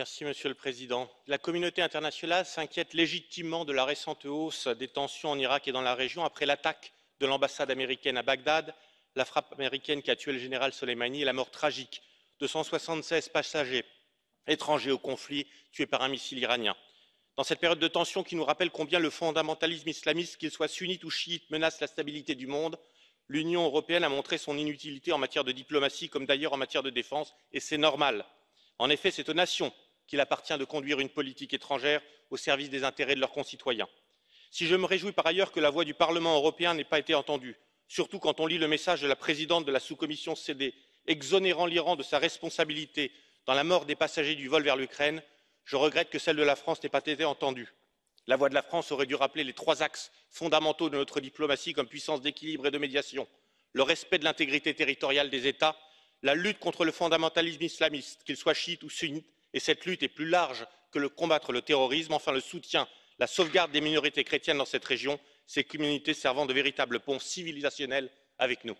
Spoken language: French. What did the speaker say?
Monsieur le Président. La communauté internationale s'inquiète légitimement de la récente hausse des tensions en Irak et dans la région après l'attaque de l'ambassade américaine à Bagdad, la frappe américaine qui a tué le général Soleimani et la mort tragique de 176 passagers étrangers au conflit tués par un missile iranien. Dans cette période de tension qui nous rappelle combien le fondamentalisme islamiste, qu'il soit sunnite ou chiite, menace la stabilité du monde, l'Union européenne a montré son inutilité en matière de diplomatie comme d'ailleurs en matière de défense, et c'est normal. En effet, c'est aux nations qu'il appartient de conduire une politique étrangère au service des intérêts de leurs concitoyens. Si je me réjouis par ailleurs que la voix du Parlement européen n'ait pas été entendue, surtout quand on lit le message de la présidente de la sous-commission CD exonérant l'Iran de sa responsabilité dans la mort des passagers du vol vers l'Ukraine, je regrette que celle de la France n'ait pas été entendue. La voix de la France aurait dû rappeler les trois axes fondamentaux de notre diplomatie comme puissance d'équilibre et de médiation le respect de l'intégrité territoriale des États, la lutte contre le fondamentalisme islamiste, qu'il soit chiite ou sunnite, et cette lutte est plus large que le combattre le terrorisme. Enfin, le soutien, la sauvegarde des minorités chrétiennes dans cette région, ces communautés servant de véritables ponts civilisationnels avec nous.